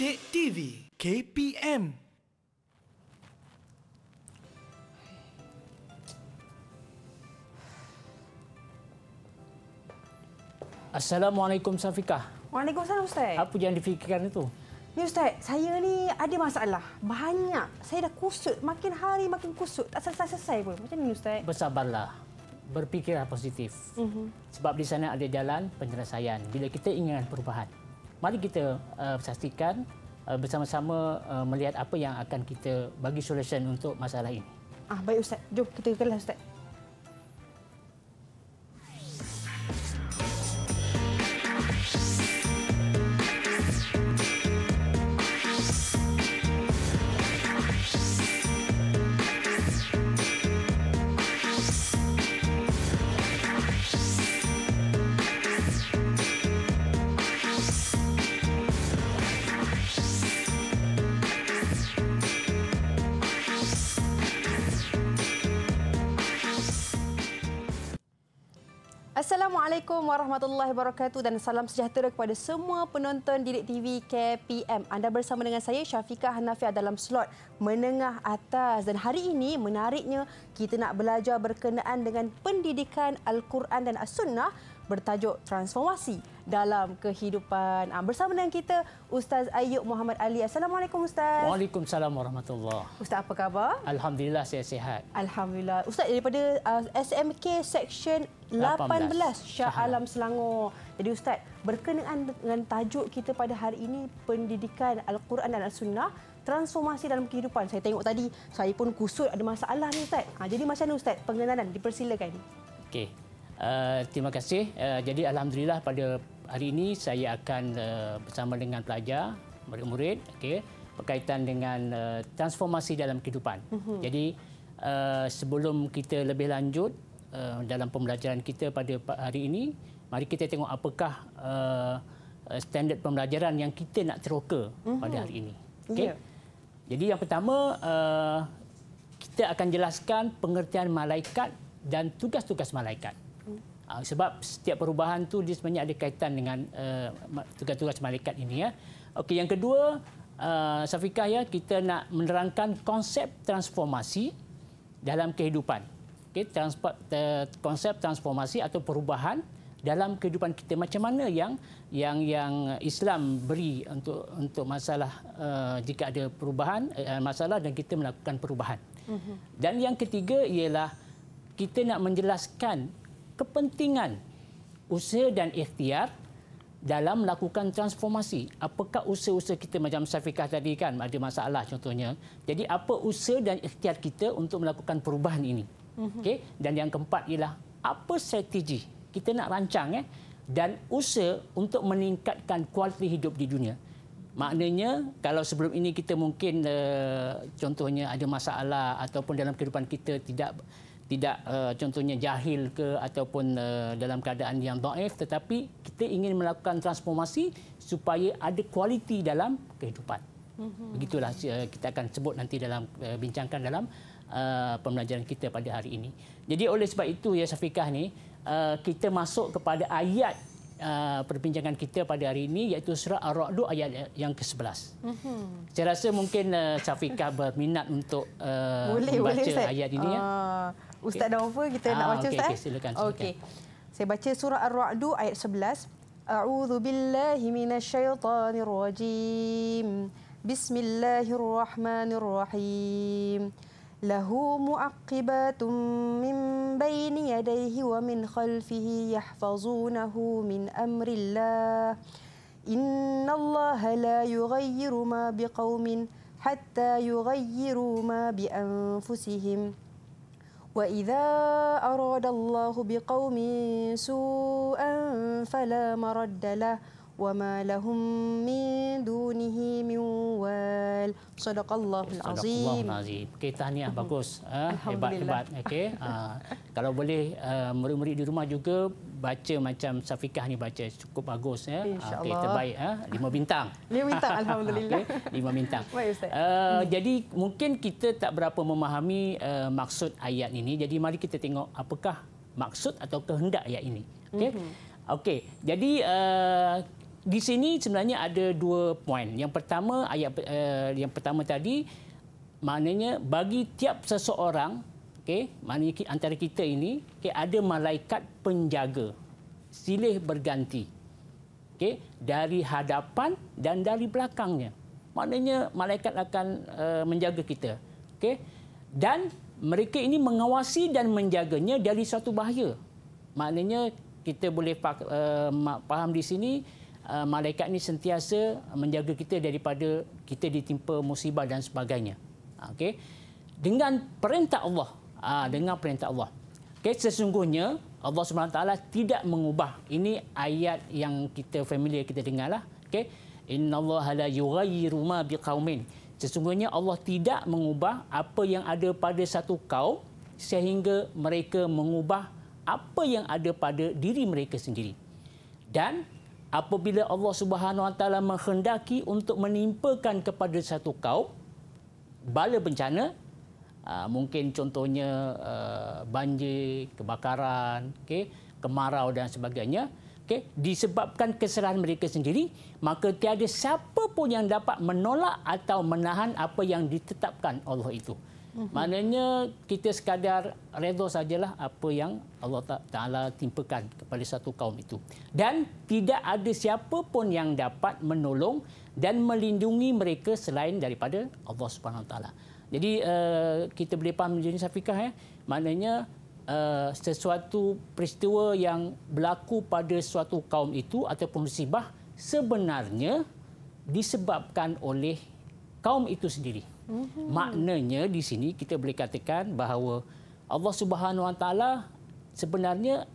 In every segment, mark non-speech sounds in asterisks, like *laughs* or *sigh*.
Bidik TV KPM Assalamualaikum Safiqah. Waalaikumsalam Ustaz. Apa yang difikirkan itu? Ni ya, Ustaz, saya ni ada masalah. Banyak. Saya dah kusut. Makin hari makin kusut. Tak selesai-selesai pun. Macam ni Ustaz? Bersabarlah. Berfikirlah positif. Uh-huh. Sebab di sana ada jalan penyelesaian. Bila kita ingin perubahan, mari kita uh, saksikan uh, bersama-sama uh, melihat apa yang akan kita bagi solution untuk masalah ini. Ah baik ustaz, jom kita kelas ustaz. Assalamualaikum warahmatullahi wabarakatuh dan salam sejahtera kepada semua penonton Didik TV KPM. Anda bersama dengan saya Syafika Hanafiah dalam slot Menengah Atas dan hari ini menariknya kita nak belajar berkenaan dengan pendidikan Al-Quran dan As-Sunnah bertajuk Transformasi dalam Kehidupan. Ah, bersama dengan kita Ustaz Ayub Muhammad Ali. Assalamualaikum Ustaz. Waalaikumsalam warahmatullahi Ustaz apa khabar? Alhamdulillah saya sihat. Alhamdulillah. Ustaz daripada ah, SMK Section 18 Syah Alam Selangor. Jadi Ustaz, berkenaan dengan tajuk kita pada hari ini, pendidikan Al-Quran dan Al-Sunnah, transformasi dalam kehidupan. Saya tengok tadi, saya pun kusut ada masalah ni Ustaz. Ha, jadi macam mana Ustaz, pengenalan dipersilakan. Okey. Uh, terima kasih. Uh, jadi Alhamdulillah pada hari ini saya akan uh, bersama dengan pelajar, murid-murid, okay, berkaitan dengan uh, transformasi dalam kehidupan. Uh-huh. Jadi uh, sebelum kita lebih lanjut, Uh, dalam pembelajaran kita pada hari ini, mari kita tengok apakah uh, uh standard pembelajaran yang kita nak teroka mm-hmm. pada hari ini. Okay? Yeah. Jadi yang pertama, uh, kita akan jelaskan pengertian malaikat dan tugas-tugas malaikat. Uh, sebab setiap perubahan tu dia sebenarnya ada kaitan dengan uh, tugas-tugas malaikat ini ya. Okey, yang kedua, uh, Safiqah ya, kita nak menerangkan konsep transformasi dalam kehidupan okay, transport, uh, konsep transformasi atau perubahan dalam kehidupan kita macam mana yang yang yang Islam beri untuk untuk masalah uh, jika ada perubahan uh, masalah dan kita melakukan perubahan. Uh-huh. Dan yang ketiga ialah kita nak menjelaskan kepentingan usaha dan ikhtiar dalam melakukan transformasi. Apakah usaha-usaha kita macam Safiqah tadi kan ada masalah contohnya. Jadi apa usaha dan ikhtiar kita untuk melakukan perubahan ini? mm Okey, dan yang keempat ialah apa strategi kita nak rancang eh dan usaha untuk meningkatkan kualiti hidup di dunia. Maknanya kalau sebelum ini kita mungkin uh, contohnya ada masalah ataupun dalam kehidupan kita tidak tidak uh, contohnya jahil ke ataupun uh, dalam keadaan yang daif tetapi kita ingin melakukan transformasi supaya ada kualiti dalam kehidupan. Mhm. Begitulah uh, kita akan sebut nanti dalam uh, bincangkan dalam uh, pembelajaran kita pada hari ini. Jadi oleh sebab itu ya Safiqah ni uh, kita masuk kepada ayat uh, perbincangan kita pada hari ini iaitu surah Ar-Ra'd ayat yang ke-11. Mm-hmm. Saya rasa mungkin uh, Safiqah berminat untuk uh, boleh, membaca boleh, ayat ini uh, ya. Ah, Ustaz okay. Nova kita uh, nak baca okay, Ustaz. Okey silakan. silakan. Okey. Saya baca surah Ar-Ra'd ayat 11. أعوذ بالله من الشيطان الرجيم بسم الله الرحمن الرحيم له معقبات من بين يديه ومن خلفه يحفظونه من امر الله ان الله لا يغير ما بقوم حتى يغيروا ما بانفسهم واذا اراد الله بقوم سوءا فلا مرد له وما لهم من دونه من وال صدق الله العظيم صدق الله العظيم okay, tahniah mm-hmm. bagus ha, hebat hebat okey ha. uh, *laughs* kalau boleh uh, murid-murid di rumah juga baca macam Safiqah ni baca cukup bagus ya ha, okey terbaik ha lima bintang *laughs* lima bintang *laughs* alhamdulillah okay, lima bintang baik ustaz uh, hmm. jadi mungkin kita tak berapa memahami uh, maksud ayat ini jadi mari kita tengok apakah maksud atau kehendak ayat ini okey mm-hmm. okey jadi uh, di sini sebenarnya ada dua poin. Yang pertama ayat uh, yang pertama tadi maknanya bagi tiap seseorang, okey, maknanya antara kita ini, okay, ada malaikat penjaga. Silih berganti. okay, dari hadapan dan dari belakangnya. Maknanya malaikat akan uh, menjaga kita. okay, Dan mereka ini mengawasi dan menjaganya dari suatu bahaya. Maknanya kita boleh uh, faham di sini Uh, malaikat ni sentiasa menjaga kita daripada kita ditimpa musibah dan sebagainya. Ah, okey. Dengan perintah Allah, ah, dengan perintah Allah. Okey, sesungguhnya Allah Subhanahu Taala tidak mengubah. Ini ayat yang kita familiar kita dengarlah. Okey. Inna Allah la yughayyiru ma biqaumin. Sesungguhnya Allah tidak mengubah apa yang ada pada satu kaum sehingga mereka mengubah apa yang ada pada diri mereka sendiri. Dan apabila Allah Subhanahu Wa Taala menghendaki untuk menimpakan kepada satu kaum bala bencana ah, mungkin contohnya ah, banjir, kebakaran, okey, kemarau dan sebagainya, okey, disebabkan kesalahan mereka sendiri, maka tiada siapa pun yang dapat menolak atau menahan apa yang ditetapkan Allah itu. Mhm. Maknanya kita sekadar redha sajalah apa yang Allah Taala timpakan kepada satu kaum itu. Dan tidak ada siapa pun yang dapat menolong dan melindungi mereka selain daripada Allah Subhanahu Taala. Jadi uh, kita boleh faham menjadi safikah ya. Eh? Maknanya Uh, sesuatu peristiwa yang berlaku pada suatu kaum itu ataupun musibah sebenarnya disebabkan oleh kaum itu sendiri mm Maknanya di sini kita boleh katakan bahawa Allah Subhanahu Wa Taala sebenarnya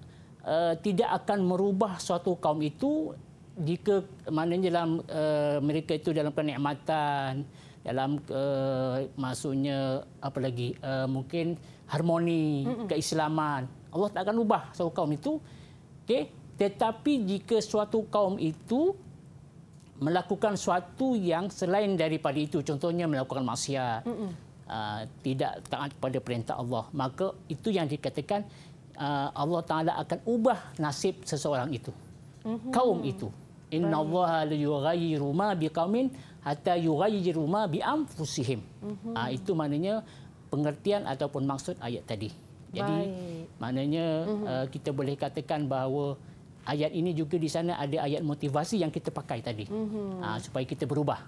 uh, tidak akan merubah suatu kaum itu jika mana dalam uh, mereka itu dalam kenikmatan dalam uh, maksudnya apa lagi uh, mungkin harmoni mm keislaman Allah tak akan ubah suatu kaum itu okay tetapi jika suatu kaum itu melakukan suatu yang selain daripada itu contohnya melakukan maksiat uh, tidak taat pada perintah Allah maka itu yang dikatakan uh, Allah Taala akan ubah nasib seseorang itu mm-hmm. kaum itu innallaha la yughayyiru bi biqaumin hatta yughayyiru ma bi amfusihim mm-hmm. uh, itu maknanya pengertian ataupun maksud ayat tadi jadi Baik. maknanya mm-hmm. uh, kita boleh katakan bahawa ayat ini juga di sana ada ayat motivasi yang kita pakai tadi mm-hmm. uh, supaya kita berubah.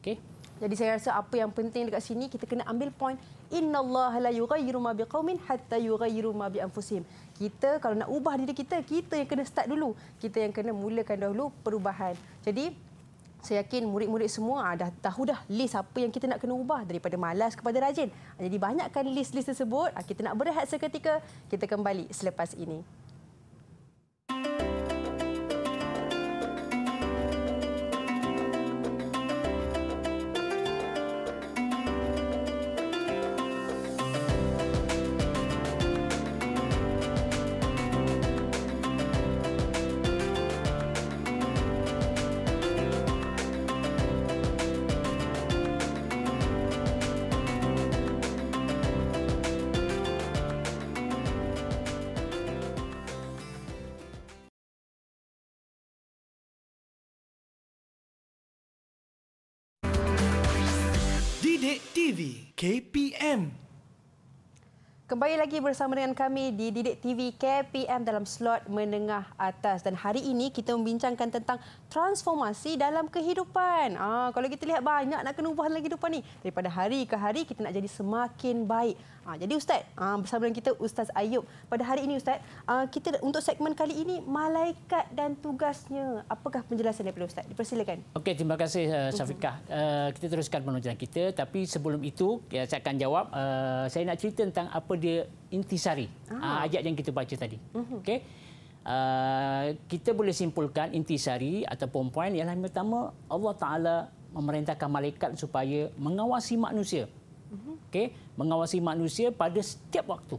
Okay. Jadi saya rasa apa yang penting dekat sini kita kena ambil point innallaha la yughayyiru ma biqaumin hatta yughayyiru ma bi anfusihim. Kita kalau nak ubah diri kita, kita yang kena start dulu. Kita yang kena mulakan dahulu perubahan. Jadi saya yakin murid-murid semua ah, dah tahu dah list apa yang kita nak kena ubah daripada malas kepada rajin. Ah, jadi banyakkan list-list tersebut. Kita nak berehat seketika. Kita kembali selepas ini. TV KPM. Kembali lagi bersama dengan kami di Didik TV KPM dalam slot menengah atas dan hari ini kita membincangkan tentang transformasi dalam kehidupan. Ah kalau kita lihat banyak nak kena ubah dalam kehidupan ni. Daripada hari ke hari kita nak jadi semakin baik. Ha, jadi Ustaz, ha, bersama dengan kita Ustaz Ayub. Pada hari ini Ustaz, ha, kita untuk segmen kali ini, malaikat dan tugasnya. Apakah penjelasan daripada Ustaz? Dipersilakan. Okey, terima kasih uh, Syafiqah. Uh, kita teruskan penunjukan kita. Tapi sebelum itu, ya, saya akan jawab. Uh, saya nak cerita tentang apa dia intisari. Ha. Uh, ayat yang kita baca tadi. Mhm. Okey. Uh, kita boleh simpulkan intisari ataupun poin. Yang pertama, Allah Ta'ala memerintahkan malaikat supaya mengawasi manusia. Hmm. Okay, mengawasi manusia pada setiap waktu.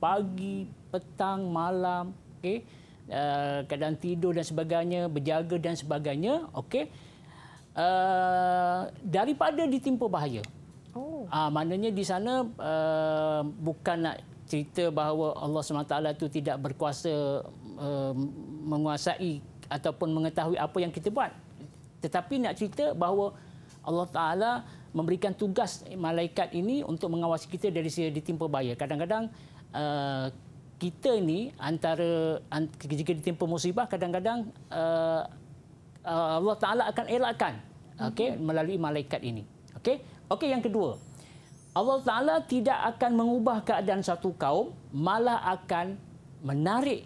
Pagi, petang, malam, okay, Uh, eh, kadang tidur dan sebagainya, berjaga dan sebagainya, okay. Uh, eh, daripada ditimpa bahaya. Oh. Uh, maknanya di sana uh, bukan nak cerita bahawa Allah SWT itu tidak berkuasa uh, menguasai ataupun mengetahui apa yang kita buat. Tetapi nak cerita bahawa Allah Ta'ala memberikan tugas malaikat ini untuk mengawasi kita dari sisi ditimpa bahaya. Kadang-kadang uh, kita ini antara jika ditimpa musibah kadang-kadang uh, Allah Taala akan elakkan okey mm melalui malaikat ini. Okey. Okey yang kedua. Allah Taala tidak akan mengubah keadaan satu kaum malah akan menarik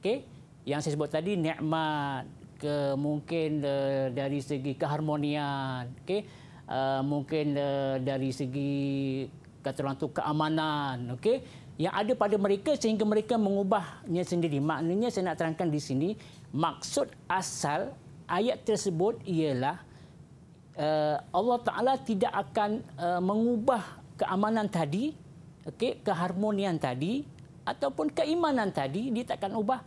okey yang saya sebut tadi nikmat ke mungkin uh, dari segi keharmonian okey uh, mungkin uh, dari segi katakan tu keamanan okey yang ada pada mereka sehingga mereka mengubahnya sendiri maknanya saya nak terangkan di sini maksud asal ayat tersebut ialah uh, Allah Taala tidak akan uh, mengubah keamanan tadi, okey, keharmonian tadi ataupun keimanan tadi dia takkan ubah.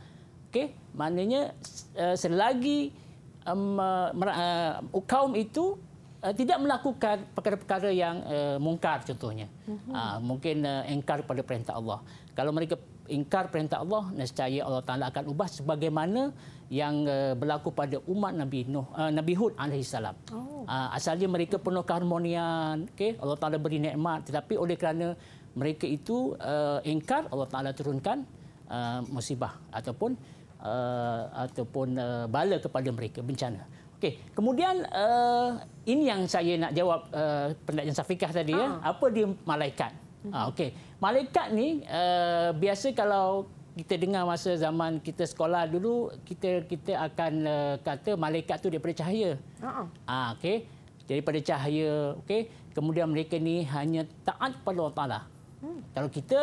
Okey, maknanya uh, selagi um, uh, kaum itu uh, tidak melakukan perkara-perkara yang uh, mungkar contohnya. Uh-huh. Uh, mungkin engkar eh, pada perintah Allah. Kalau mereka engkar perintah Allah, nescaya Allah Taala akan ubah sebagaimana yang uh, berlaku pada umat Nabi Nuh, uh, Nabi Hud alaihissalam. Oh. Uh, asalnya mereka penuh keharmonian, Okay, Allah Taala beri nikmat, tetapi oleh kerana mereka itu uh, ingkar, Allah Taala turunkan uh, musibah ataupun uh, ataupun uh, bala kepada mereka bencana. Okey, kemudian uh, ini yang saya nak jawab uh, eh, pendakwaan Safiqah tadi ha. ya. Ah. Apa dia malaikat? Ha, okey. Malaikat ni uh, biasa kalau kita dengar masa zaman kita sekolah dulu kita kita akan uh, kata malaikat tu daripada cahaya. Ha. Ha, okey. Daripada cahaya, okey. Kemudian mereka ni hanya taat pada Allah Taala. Hmm. Kalau kita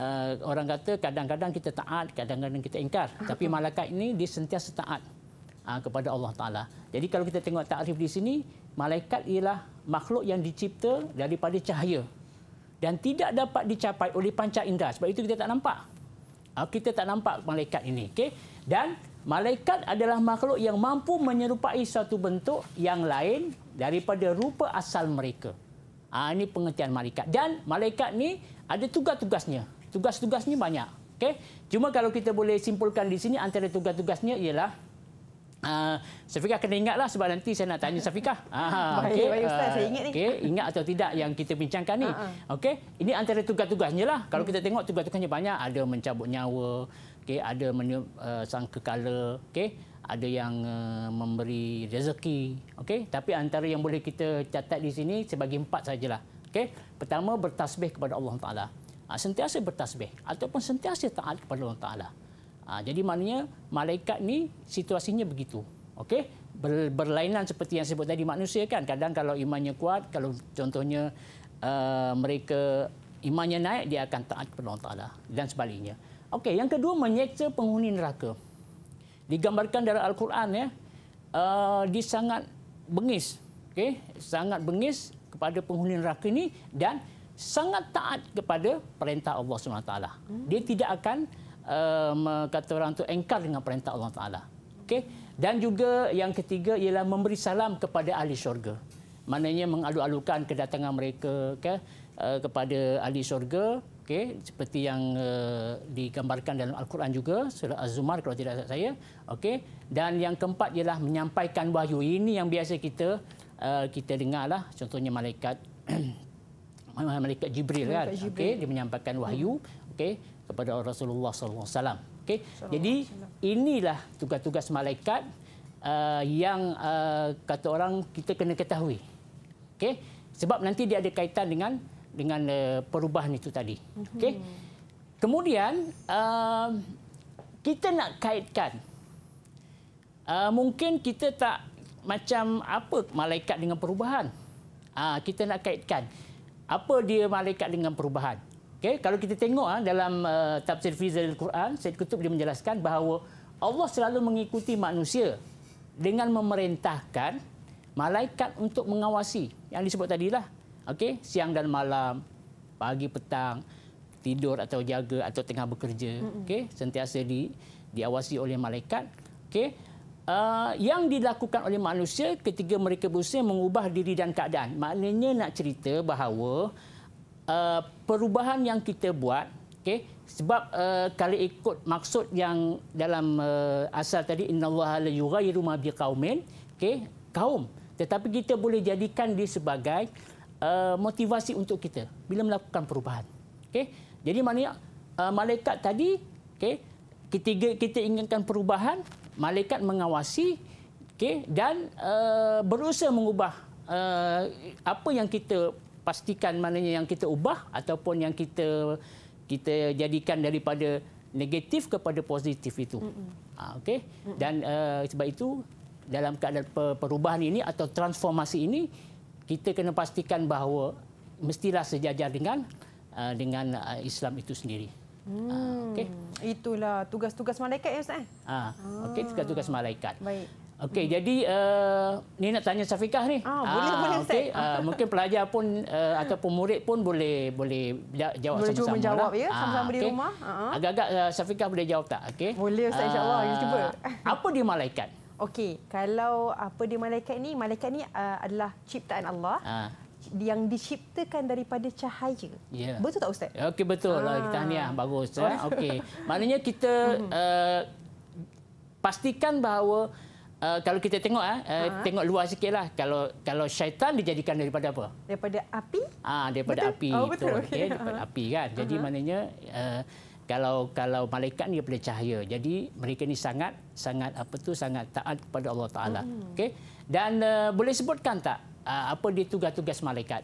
uh, orang kata kadang-kadang kita taat, kadang-kadang kita ingkar. Tapi malaikat ini dia sentiasa taat. Ah, kepada Allah Ta'ala. Jadi kalau kita tengok takrif di sini, malaikat ialah makhluk yang dicipta daripada cahaya dan tidak dapat dicapai oleh panca indera. Sebab itu kita tak nampak. Ah, kita tak nampak malaikat ini. Okay? Dan malaikat adalah makhluk yang mampu menyerupai satu bentuk yang lain daripada rupa asal mereka. Ha, ini pengertian malaikat. Dan malaikat ni ada tugas-tugasnya. Tugas-tugasnya banyak. Okay? Cuma kalau kita boleh simpulkan di sini antara tugas-tugasnya ialah Ah, Safika, kena ingatlah sebab nanti saya nak tanya Safika. Ah, ah, ha, baik, okay. baik Ustaz, saya ingat ni. Okay. Ingat atau tidak yang kita bincangkan ni. Okay. Ini antara tugas-tugasnya lah. Kalau hmm. kita tengok tugas-tugasnya banyak, ada mencabut nyawa, okay. ada menye- uh, eh, sang kekala, okay. ada yang uh, memberi rezeki. Okay. Tapi antara yang boleh kita catat di sini, saya bagi empat sahajalah. Okay. Pertama, bertasbih kepada Allah Ta'ala. Uh, sentiasa bertasbih ataupun sentiasa taat kepada Allah Ta'ala. Ha, jadi maknanya malaikat ni situasinya begitu. Okey? Ber, berlainan seperti yang sebut tadi manusia kan. Kadang kalau imannya kuat, kalau contohnya uh, mereka imannya naik dia akan taat kepada Allah Taala dan sebaliknya. Okey, yang kedua menyeksa penghuni neraka. Digambarkan dalam al-Quran ya. Uh, dia sangat bengis. Okey, sangat bengis kepada penghuni neraka ini dan sangat taat kepada perintah Allah Subhanahu Taala. Dia tidak akan uh, kata orang tu engkar dengan perintah Allah Taala. Okey. Dan juga yang ketiga ialah memberi salam kepada ahli syurga. Maknanya mengalu-alukan kedatangan mereka ke uh, eh, kepada ahli syurga. Okay, seperti yang uh, digambarkan dalam Al-Quran juga surah Az-Zumar kalau tidak salah saya okey dan yang keempat ialah menyampaikan wahyu ini yang biasa kita uh, kita dengarlah contohnya malaikat *clears throat* malaikat Jibril kan okay. dia menyampaikan wahyu okay kepada Rasulullah SAW. okay? alaihi wasallam. Jadi inilah tugas-tugas malaikat uh, yang uh, kata orang kita kena ketahui. Okay? Sebab nanti dia ada kaitan dengan dengan uh, perubahan itu tadi. Mhm. Okay? Kemudian uh, kita nak kaitkan uh, mungkin kita tak macam apa malaikat dengan perubahan. Uh, kita nak kaitkan apa dia malaikat dengan perubahan. Okay, kalau kita tengok ha, dalam uh, tafsir Fizal Al-Quran, Syed kutub dia menjelaskan bahawa Allah selalu mengikuti manusia dengan memerintahkan malaikat untuk mengawasi yang disebut tadilah. Okay, siang dan malam, pagi petang, tidur atau jaga atau tengah bekerja, okay, sentiasa di, diawasi oleh malaikat. Okay. Uh, eh, yang dilakukan oleh manusia ketika mereka berusaha mengubah diri dan keadaan. Maknanya nak cerita bahawa uh, perubahan yang kita buat okey sebab uh, kalau ikut maksud yang dalam uh, asal tadi innallaha la yughayyiru ma biqaumin okey kaum tetapi kita boleh jadikan dia sebagai uh, motivasi untuk kita bila melakukan perubahan okey jadi maknanya uh, malaikat tadi okey ketiga kita inginkan perubahan malaikat mengawasi okey dan uh, berusaha mengubah uh, apa yang kita pastikan mananya yang kita ubah ataupun yang kita kita jadikan daripada negatif kepada positif itu. Ha, ah, okay. Dan uh, sebab itu dalam keadaan perubahan ini atau transformasi ini kita kena pastikan bahawa mestilah sejajar dengan uh, dengan uh, Islam itu sendiri. Ah, hmm, okay. Itulah tugas-tugas malaikat ya Ustaz. Ha, ah, okay, tugas-tugas malaikat. Baik. Okey, hmm. jadi uh, ni nak tanya Safiqah ni. Ah, boleh, ah, boleh okay. Uh, ah, mungkin pelajar pun uh, ataupun murid pun boleh boleh jawab sama-sama. Boleh menjawab lah. ya, sama-sama ah, okay. di rumah. Ah, ah. Agak-agak uh, eh, Safiqah boleh jawab tak? Okey. Boleh Ustaz, insyaAllah. Uh, cuba. *laughs* Apa dia malaikat? Okey, kalau apa dia malaikat ni, malaikat ni uh, adalah ciptaan Allah. Uh yang diciptakan daripada cahaya. Yeah. Betul tak ustaz? Okey betul lah kita ni tahniah bagus ya. Okey. *laughs* Maknanya kita uh, pastikan bahawa uh, kalau kita tengok uh, ha. tengok luar sikitlah kalau kalau syaitan dijadikan daripada apa? Daripada api? Ah daripada betul. api oh, itu okay. Okay. daripada uh ha. -huh. api kan. Jadi uh -huh. maknanya uh, kalau kalau malaikat ni boleh cahaya. Jadi mereka ni sangat sangat apa tu sangat taat kepada Allah Taala. Hmm. Okey. Dan uh, boleh sebutkan tak uh, apa dia tugas-tugas malaikat?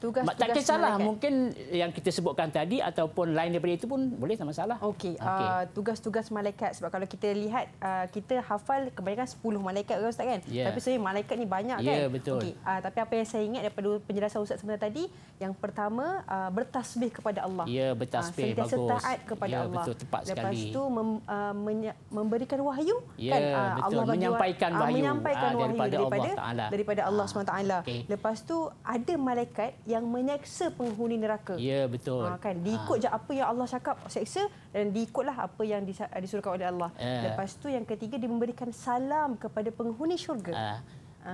tugas Tak tugas kisahlah, mereka. mungkin yang kita sebutkan tadi ataupun lain daripada itu pun boleh sama salah. Okey, okay. uh, ah, tugas-tugas malaikat sebab kalau kita lihat uh, kita hafal kebanyakan 10 malaikat ke Ustaz kan? Yeah. Tapi sebenarnya malaikat ni banyak yeah, kan? betul. Okay. Uh, ah, tapi apa yang saya ingat daripada penjelasan Ustaz sebentar tadi, yang pertama uh, bertasbih kepada Allah. Ya, yeah, bertasbih, uh, bagus. Sentiasa taat kepada yeah, Allah. Ya, betul, tepat Lepas sekali. Lepas itu mem, uh, menye- memberikan wahyu yeah, kan? Uh, betul. Allah bagi menyampaikan wahyu, uh, menyampaikan uh, wahyu daripada, daripada, Allah daripada, daripada Allah SWT. Uh, okay. Lepas tu ada malaikat yang menyeksa penghuni neraka. Ya, betul. Ha, kan? Ah. Diikut ha. apa yang Allah cakap seksa dan diikutlah apa yang disuruhkan oleh Allah. Ya. Lepas tu yang ketiga, dia memberikan salam kepada penghuni syurga. Ha.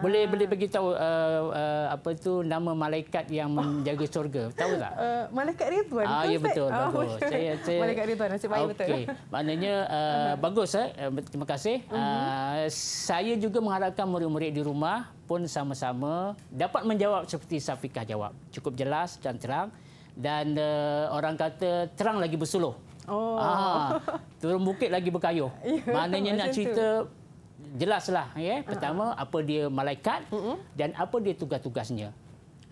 Boleh boleh ah. bagi tahu uh, uh, apa tu nama malaikat yang menjaga syurga. Tahu tak? Uh, malaikat Ridwan. Ah, ya betul. Oh, bagus. Okay. Saya, saya, malaikat Ridwan. Nasib baik okay. betul. Maknanya uh, uh-huh. bagus. Eh? Uh, terima kasih. Mhm. Uh, saya juga mengharapkan murid-murid di rumah pun sama-sama dapat menjawab seperti Safiqah jawab. Cukup jelas dan terang. Dan uh, orang kata terang lagi bersuluh. Oh. Ah, turun bukit lagi berkayuh. *laughs* Yeah, Maknanya nak cerita jelaslah ya. Yeah. Pertama uh -huh. apa dia malaikat uh -huh. dan apa dia tugas-tugasnya.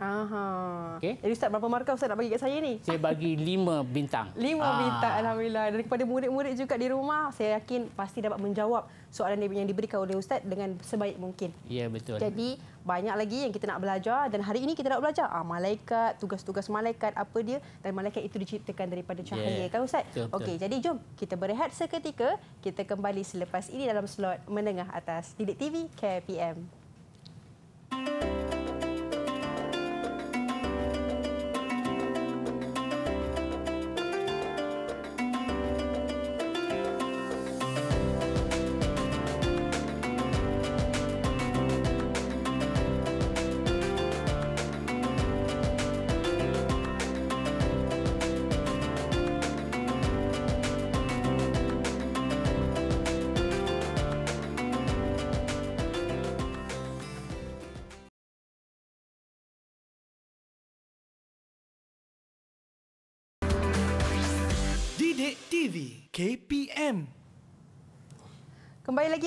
Aha. Okay. Jadi Ustaz berapa markah Ustaz nak bagi kat saya ni? Saya bagi lima bintang. Lima ah. bintang alhamdulillah. Dan kepada murid-murid juga di rumah, saya yakin pasti dapat menjawab soalan yang diberikan oleh Ustaz dengan sebaik mungkin. Ya yeah, betul. Jadi banyak lagi yang kita nak belajar dan hari ini kita nak belajar ah malaikat tugas-tugas malaikat apa dia dan malaikat itu diciptakan daripada cahaya yeah. kan ustaz okey jadi jom kita berehat seketika kita kembali selepas ini dalam slot menengah atas Didik TV KPM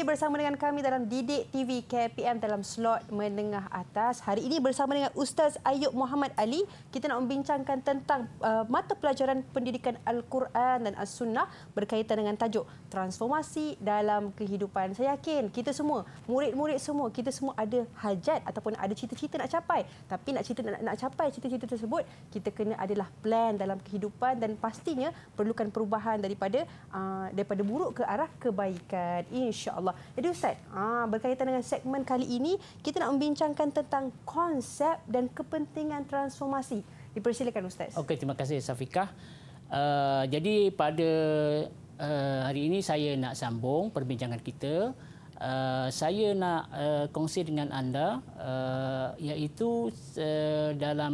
bersama dengan kami dalam Didik TV KPM dalam slot menengah atas. Hari ini bersama dengan Ustaz Ayub Muhammad Ali, kita nak membincangkan tentang uh, mata pelajaran pendidikan Al-Quran dan As-Sunnah berkaitan dengan tajuk transformasi dalam kehidupan. Saya yakin kita semua, murid-murid semua, kita semua ada hajat ataupun ada cita-cita nak capai. Tapi nak cita nak, nak capai cita-cita tersebut, kita kena adalah plan dalam kehidupan dan pastinya perlukan perubahan daripada uh, daripada buruk ke arah kebaikan. insya Allah Allah. Jadi Ustaz, ah, berkaitan dengan segmen kali ini, kita nak membincangkan tentang konsep dan kepentingan transformasi. Dipersilakan Ustaz. Okey, terima kasih Safiqah. Uh, eh, jadi pada uh, hari ini saya nak sambung perbincangan kita. Uh, saya nak uh, kongsi dengan anda uh, iaitu uh, dalam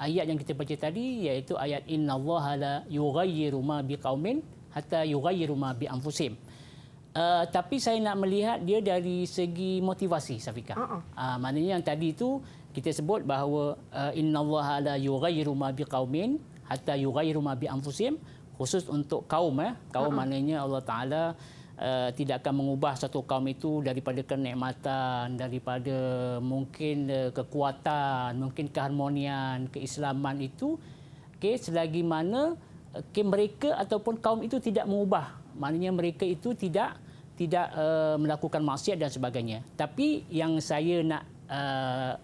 ayat yang kita baca tadi iaitu ayat innallaha la yughayyiru ma biqaumin hatta yughayyiru ma bi anfusihim. Uh, Uh, tapi saya nak melihat dia dari segi motivasi Safika. Ah uh-uh. uh, maknanya yang tadi itu kita sebut bahawa uh, innallaha la yughayyiru ma biqaumin hatta yughayyiru ma bi anfusihim khusus untuk kaum eh kaum uh-uh. maknanya Allah taala uh, tidak akan mengubah satu kaum itu daripada kenikmatan daripada mungkin uh, kekuatan mungkin keharmonian keislaman itu Okay, selagi mana okay, mereka ataupun kaum itu tidak mengubah maknanya mereka itu tidak tidak uh, melakukan maksiat dan sebagainya. Tapi yang saya nak uh,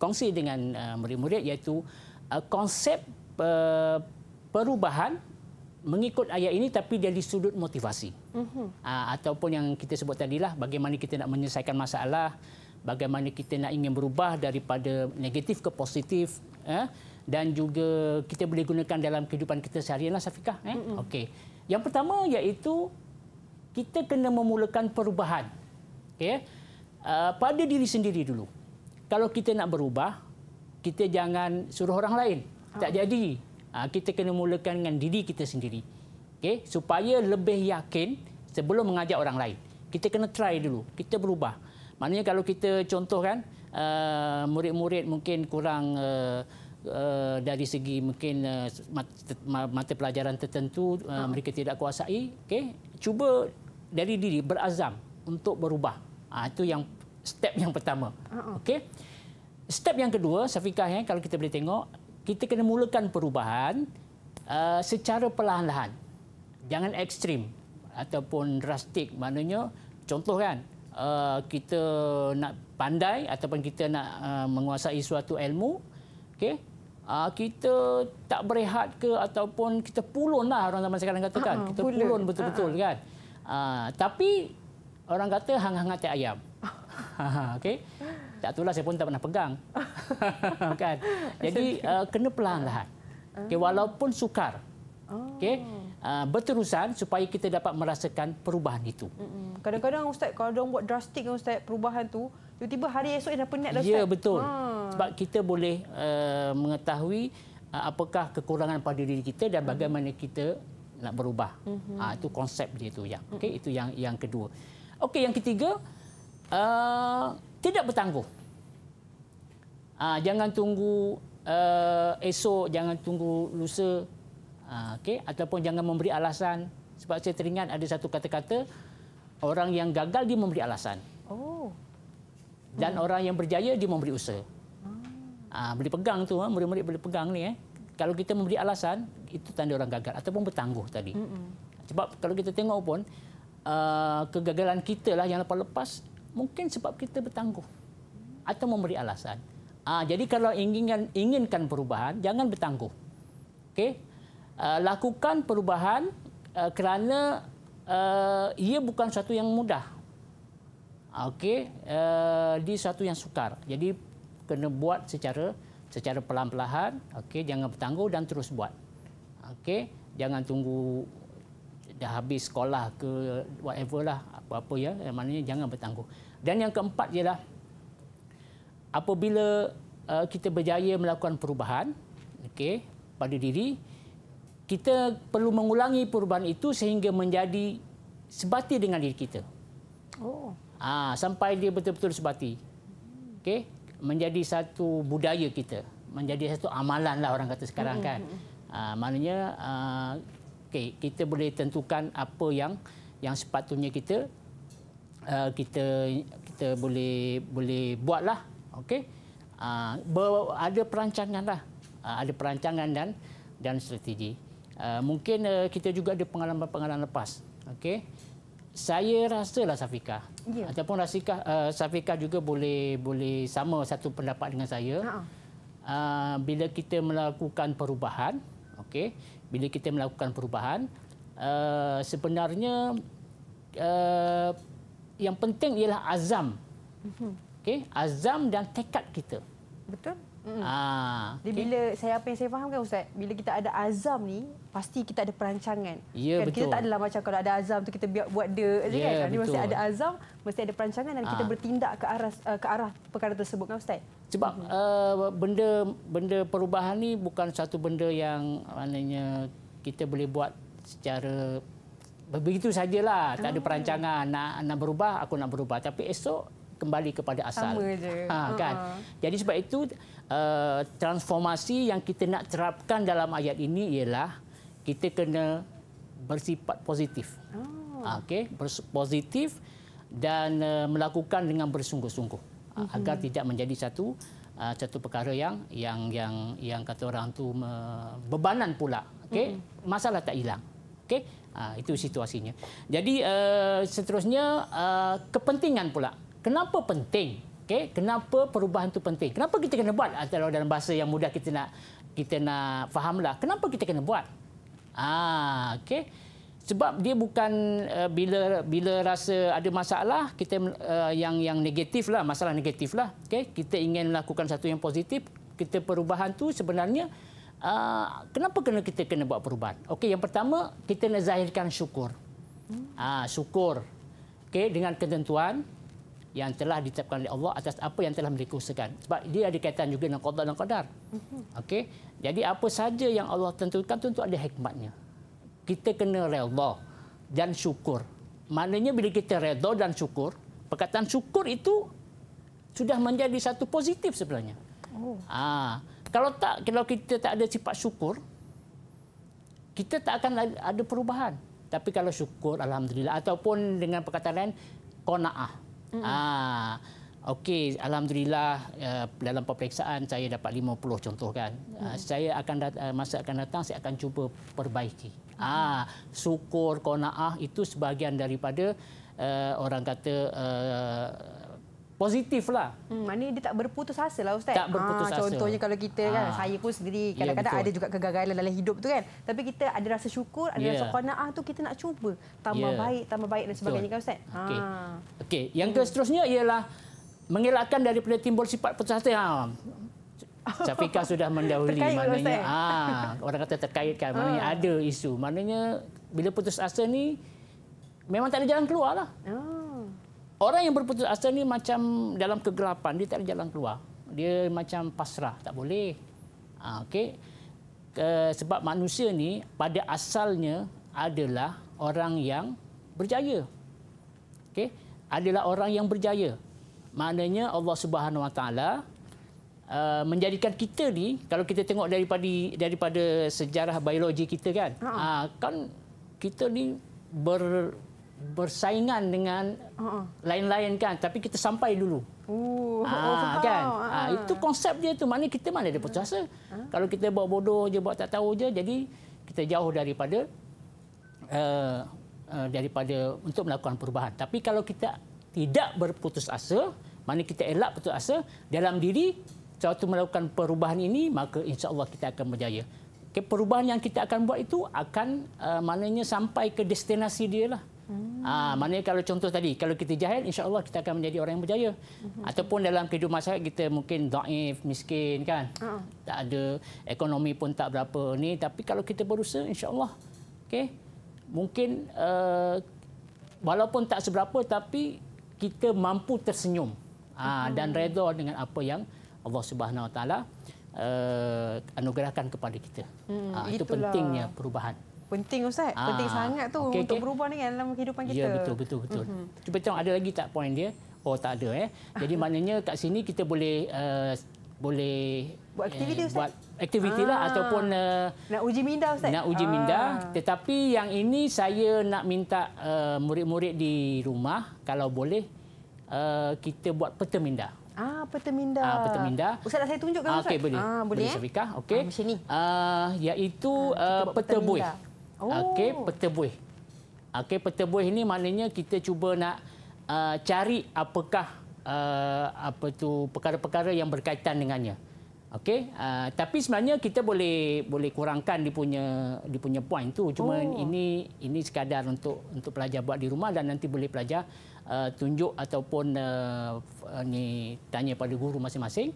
kongsi dengan uh, murid-murid iaitu uh, konsep uh, perubahan mengikut ayat ini tapi dari sudut motivasi. Uh-huh. Uh, ataupun yang kita sebut tadilah bagaimana kita nak menyelesaikan masalah, bagaimana kita nak ingin berubah daripada negatif ke positif. Eh? Dan juga kita boleh gunakan dalam kehidupan kita sehari-hari lah, Safiqah. Eh? Mhm. Okay. Yang pertama iaitu kita kena memulakan perubahan okay? Ya. uh, eh, pada diri sendiri dulu. Kalau kita nak berubah, kita jangan suruh orang lain. Oh. Tak ah. jadi. Uh, kita kena mulakan dengan diri kita sendiri. Okay? Supaya lebih yakin sebelum mengajak orang lain. Kita kena try dulu. Kita berubah. Maknanya kalau kita contohkan, uh, murid-murid mungkin kurang... Uh, Uh, dari segi mungkin uh, mata, mata pelajaran tertentu uh, mereka tidak kuasai okey cuba dari diri berazam untuk berubah. Ha, itu yang step yang pertama. Uh-uh. Okey. Step yang kedua, Safiqah, ya, eh, kalau kita boleh tengok, kita kena mulakan perubahan uh, secara perlahan-lahan. Jangan ekstrim ataupun drastik. Maknanya, contoh kan, uh, kita nak pandai ataupun kita nak uh, menguasai suatu ilmu, okey? uh, kita tak berehat ke ataupun kita pulun lah orang zaman sekarang katakan. Uh-huh, kita pulun, pulun betul-betul uh-huh. kan. Ah, tapi orang kata hang-hangat cak ayam. *laughs* *laughs* okay? Tak itulah saya pun tak pernah pegang. *laughs* kan. Jadi uh, kena perlahan-lahan. Okey ah. walaupun sukar. okay? Uh, oh. berterusan supaya kita dapat merasakan perubahan itu. Kadang-kadang ustaz kalau dia buat drastik kan ustaz perubahan tu tiba-tiba hari esok dia dah penat dah ya, ustaz. Ya betul. Ha. Sebab kita boleh uh, mengetahui apakah kekurangan pada diri kita dan bagaimana kita nak berubah. Mm -hmm. ha, itu konsep dia tu yang. Okey, mhm. itu yang yang kedua. Okey, yang ketiga uh, tidak bertangguh. Ha, jangan tunggu uh, esok, jangan tunggu lusa. Ha, Okey, ataupun jangan memberi alasan sebab saya teringat ada satu kata-kata orang yang gagal dia memberi alasan. Oh. Dan hmm. orang yang berjaya dia memberi usaha. Ah, ha, beli pegang tu, murid-murid beli pegang ni eh kalau kita memberi alasan itu tanda orang gagal ataupun bertangguh tadi. Mm-hmm. Sebab kalau kita tengok pun uh, kegagalan kita lah yang lepas-lepas mungkin sebab kita bertangguh atau memberi alasan. Uh, jadi kalau inginkan inginkan perubahan jangan bertangguh. okay? Uh, lakukan perubahan uh, kerana uh, ia bukan satu yang mudah. Ah, okay? uh, di satu yang sukar. Jadi kena buat secara secara pelan-pelan, okey jangan bertangguh dan terus buat. Okey, jangan tunggu dah habis sekolah ke whatever lah apa-apa ya, yang maknanya jangan bertangguh. Dan yang keempat ialah apabila uh, kita berjaya melakukan perubahan, okey, pada diri kita perlu mengulangi perubahan itu sehingga menjadi sebati dengan diri kita. Oh. Ah, sampai dia betul-betul sebati. Okey menjadi satu budaya kita, menjadi satu amalan lah orang kata sekarang kan. Uh, maknanya uh, okay, kita boleh tentukan apa yang yang sepatutnya kita uh, kita kita boleh boleh buatlah. Okey. Uh, ber, ada perancangan lah. Uh, ada perancangan dan dan strategi. Uh, mungkin uh, kita juga ada pengalaman-pengalaman lepas. okay saya rasa lah Safika. Ya. Ataupun Rasika uh, eh, Safika juga boleh boleh sama satu pendapat dengan saya. Uh, bila kita melakukan perubahan, okey, bila kita melakukan perubahan, uh, sebenarnya uh, yang penting ialah azam. Mhm. Okey, azam dan tekad kita. Betul. Mm. Ah. Jadi okay. bila saya apa yang saya faham kan ustaz, bila kita ada azam ni, pasti kita ada perancangan. Yeah, kan betul. kita tak adalah macam kalau ada azam tu kita biar buat dia ya, yeah, kan. Jadi mesti ada azam, mesti ada perancangan dan ah. kita bertindak ke arah eh, ke arah perkara tersebut kan ustaz. Sebab mm. uh, benda benda perubahan ni bukan satu benda yang maknanya kita boleh buat secara begitu sajalah, tak ada ah. perancangan nak nak berubah, aku nak berubah tapi esok kembali kepada asal. Sama Ha kan. Uh-huh. Jadi sebab itu Eh, transformasi yang kita nak terapkan dalam ayat ini ialah kita kena bersifat positif. Oh. Ah, okey, positif dan uh, melakukan dengan bersungguh-sungguh ah, mm-hmm. agar tidak menjadi satu uh, satu perkara yang yang yang yang kata orang tu bebanan pula. Okey, mm-hmm. masalah tak hilang. Okey, uh, itu situasinya. Jadi uh, seterusnya uh, kepentingan pula. Kenapa penting? Okay, kenapa perubahan itu penting? Kenapa kita kena buat? Atau ah, dalam bahasa yang mudah kita nak kita nak fahamlah. Kenapa kita kena buat? Ah, okay. Sebab dia bukan uh, bila bila rasa ada masalah kita uh, yang yang negatif lah masalah negatif lah. Okay, kita ingin melakukan satu yang positif. Kita perubahan tu sebenarnya uh, kenapa kena kita kena buat perubahan? Okay, yang pertama kita nak zahirkan syukur. Hmm. Ah, syukur. Okay, dengan ketentuan yang telah ditetapkan oleh Allah atas apa yang telah mereka usahakan. Sebab dia ada kaitan juga dengan qadar dan qadar. Mhm. Okey. Jadi apa saja yang Allah tentukan tentu ada hikmatnya. Kita kena redha dan syukur. Maknanya bila kita redha dan syukur, perkataan syukur itu sudah menjadi satu positif sebenarnya. Oh. Ha. kalau tak kalau kita tak ada sifat syukur, kita tak akan ada perubahan. Tapi kalau syukur, Alhamdulillah. Ataupun dengan perkataan lain, kona'ah. Mm. Ah, okey, alhamdulillah uh, dalam peperiksaan saya dapat 50 contoh kan. Mm. Uh, saya akan dat- eh, masa akan datang saya akan cuba perbaiki. Mm. Ah, syukur qanaah itu sebahagian daripada uh, orang kata uh, positif lah. Hmm, maknanya dia tak berputus asa lah Ustaz. Tak berputus ha, asa. Contohnya kalau kita kan, ah. saya pun sendiri ya, kadang-kadang ya, ada juga kegagalan dalam hidup tu kan. Tapi kita ada rasa syukur, ada yeah. rasa kona'ah ya. tu kita nak cuba. Tambah yeah. baik, tambah baik dan sebagainya kan Ustaz. Ha. Okey. Ah. Okay. Yang hmm. seterusnya ialah mengelakkan daripada timbul sifat putus asa. Ha. Safika *laughs* sudah mendahului terkait, maknanya ha, orang kata terkaitkan maknanya ha. ada isu. Maknanya bila putus asa ni memang tak ada jalan keluar lah. Ha orang yang berputus asa ni macam dalam kegelapan dia tak ada jalan keluar dia macam pasrah tak boleh ha, okey Ke, sebab manusia ni pada asalnya adalah orang yang berjaya okay adalah orang yang berjaya maknanya Allah Subhanahu Wa Taala Uh, menjadikan kita ni kalau kita tengok daripada daripada sejarah biologi kita kan ha. uh, kan kita ni ber, bersaingan dengan uh-huh. lain-lain kan tapi kita sampai dulu. Uh, ah, oh, kan. Uh. Ah, itu konsep dia tu. Maknanya kita mana ada putus asa. Uh. Kalau kita buat bodoh je, buat tak tahu je jadi kita jauh daripada uh, uh, daripada untuk melakukan perubahan. Tapi kalau kita tidak berputus asa, mana kita elak putus asa dalam diri suatu melakukan perubahan ini maka insya-Allah kita akan berjaya. Okay, perubahan yang kita akan buat itu akan uh, maknanya sampai ke destinasi dia lah. Hmm. Ah, maknanya kalau contoh tadi, kalau kita jahil, insya Allah kita akan menjadi orang yang berjaya. Hmm. Ataupun dalam kehidupan masyarakat kita mungkin daif, miskin kan. Hmm. Tak ada, ekonomi pun tak berapa ni. Tapi kalau kita berusaha, insya Allah, Okay? Mungkin uh, walaupun tak seberapa tapi kita mampu tersenyum. Ah, hmm. dan redha dengan apa yang Allah Subhanahu Wa Taala uh, anugerahkan kepada kita. Hmm. Ah, itu pentingnya perubahan penting ustaz Aa, penting ah, sangat tu okay, untuk okay. berubah ni dalam kehidupan ya, kita ya betul betul betul mm -hmm. cuba tengok ada lagi tak poin dia oh tak ada eh jadi *laughs* maknanya kat sini kita boleh uh, boleh buat aktiviti eh, buat aktiviti lah ah. ataupun uh, nak uji minda ustaz nak uji Aa. minda ah. tetapi yang ini saya nak minta eh, murid-murid uh, di rumah kalau boleh uh, kita buat peta minda Ah peta minda. Ah peta minda. Ustaz dah saya tunjukkan ah, okay, Boleh. Ah boleh. Boleh Safika. Okey. Ah, macam ni. Ah iaitu ah, peta, peta buih. Oh. Okey, peta buih. Okey, peta buih ini maknanya kita cuba nak uh, cari apakah uh, apa tu perkara-perkara yang berkaitan dengannya. Okey, uh, tapi sebenarnya kita boleh boleh kurangkan dia punya dia punya point tu. Cuma oh. ini ini sekadar untuk untuk pelajar buat di rumah dan nanti boleh pelajar uh, tunjuk ataupun uh, ni tanya pada guru masing-masing.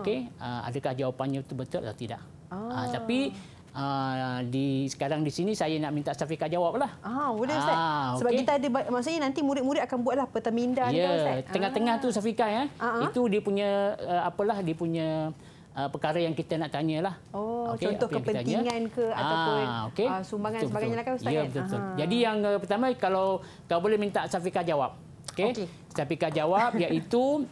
Okey, uh, adakah jawapannya itu betul atau tidak? Ah. Uh, tapi Ah, di sekarang di sini saya nak minta Safika jawablah. Ah boleh ustaz. Ah, Sebab okay. kita ada maksudnya nanti murid-murid akan buatlah pertaminda yeah, ni ya, kan, Tengah-tengah ah. tu Safika ya. Eh, uh Itu dia punya uh, apalah dia punya Uh, perkara yang kita nak tanya lah. Oh, okay, contoh kepentingan ke ataupun ah, okay. uh, sumbangan betul, sebagainya betul. Lah kan Ustaz? Ya, kan? betul, betul. Jadi yang uh, pertama, kalau kau boleh minta Safika jawab. Okey. Okay. Safika jawab *laughs* iaitu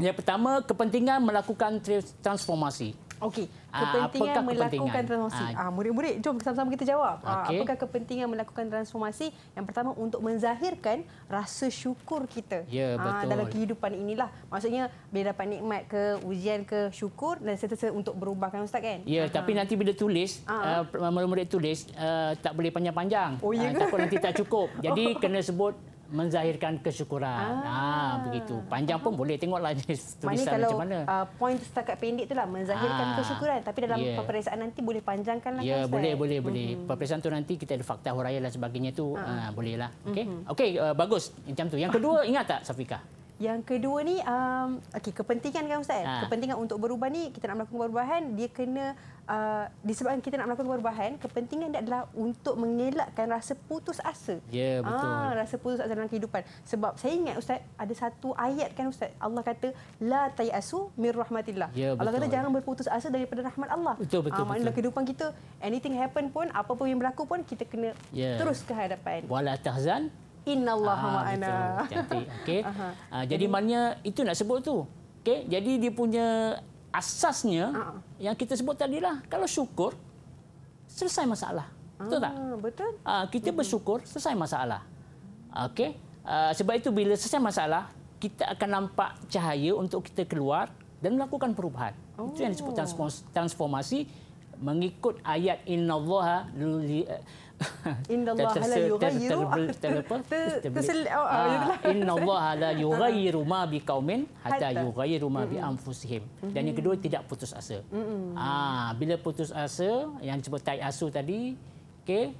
yang pertama, kepentingan melakukan transformasi. Okey. Ah, kepentingan melakukan kepentingan? transformasi? Ah. ah, murid-murid, jom sama-sama kita jawab. Ah, okay. Apakah kepentingan melakukan transformasi? Yang pertama untuk menzahirkan rasa syukur kita. Ya, Aa, dalam kehidupan inilah. Maksudnya bila dapat nikmat ke ujian ke syukur dan serta-serta untuk berubahkan ustaz kan? Ya, Aha. tapi nanti bila tulis, uh, murid-murid tulis uh, tak boleh panjang-panjang. Oh, ya uh, takut nanti tak cukup. *laughs* Jadi oh. kena sebut menzahirkan kesyukuran. Ah. ah begitu. Panjang pun boleh tengoklah *laughs* tulisan kalau, macam mana. Ah uh, point setakat pendek itulah menzahirkan ah. kesyukuran tapi dalam yeah. peperiksaan nanti boleh panjangkanlah yeah, kan. Ya boleh boleh mm-hmm. boleh. Peperiksaan tu nanti kita ada fakta huraian dan sebagainya tu ah. uh, ah, bolehlah. Okey. Mm-hmm. Okey uh, bagus macam tu. Yang kedua *laughs* ingat tak Safika? Yang kedua ni um, okey kepentingan kan ustaz. Ha. Kepentingan untuk berubah ni kita nak melakukan perubahan dia kena uh, disebabkan kita nak melakukan perubahan, kepentingan dia adalah untuk mengelakkan rasa putus asa. Ya, yeah, betul. Ah, rasa putus asa dalam kehidupan. Sebab saya ingat Ustaz, ada satu ayat kan Ustaz, Allah kata, La tayasu mir rahmatillah. yeah, Allah kata, jangan berputus asa daripada rahmat Allah. Betul, betul. Uh, ah, Maksudnya kehidupan kita, anything happen pun, apa pun yang berlaku pun, kita kena yeah. terus ke hadapan. Walah tahzan. Inna Allah ah, ma'ana. Cantik. Okay. Uh-huh. *laughs* Ah, uh, jadi, jadi, maknanya itu nak sebut tu. Okay. Jadi, dia punya asasnya uh yang kita sebut tadi lah. Kalau syukur, selesai masalah. Betul tak? Ah, betul. Uh, kita bersyukur, selesai masalah. Okey? Uh, sebab itu bila selesai masalah, kita akan nampak cahaya untuk kita keluar dan melakukan perubahan. Oh. Itu yang disebut oh. transformasi mengikut ayat innallaha إن الله لا يغير إن الله لا يغير ما بقوم حتى يغير ما بأنفسهم dan yang kedua tidak putus asa ah bila putus asa yang sebut tai asu tadi okey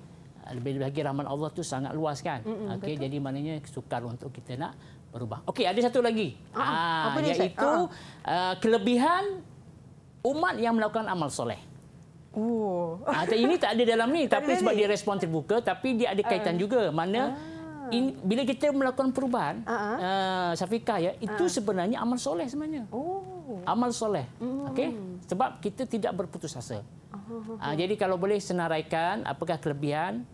lebih-lebih lagi rahmat Allah tu sangat luas kan okey jadi maknanya sukar untuk kita nak berubah okey ada satu lagi ah, ah iaitu ah. Ah, kelebihan umat yang melakukan amal soleh Oh. Ha, ini tak ada dalam ni *laughs* tapi sebab ni. dia respon terbuka tapi dia ada kaitan uh. juga. Mana ah. in, bila kita melakukan perubahan uh-huh. Ah, uh, Safika ya itu uh. sebenarnya amal soleh sebenarnya. Oh. Amal soleh. Mm. Okey. Sebab kita tidak berputus asa. uh jadi kalau boleh senaraikan apakah kelebihan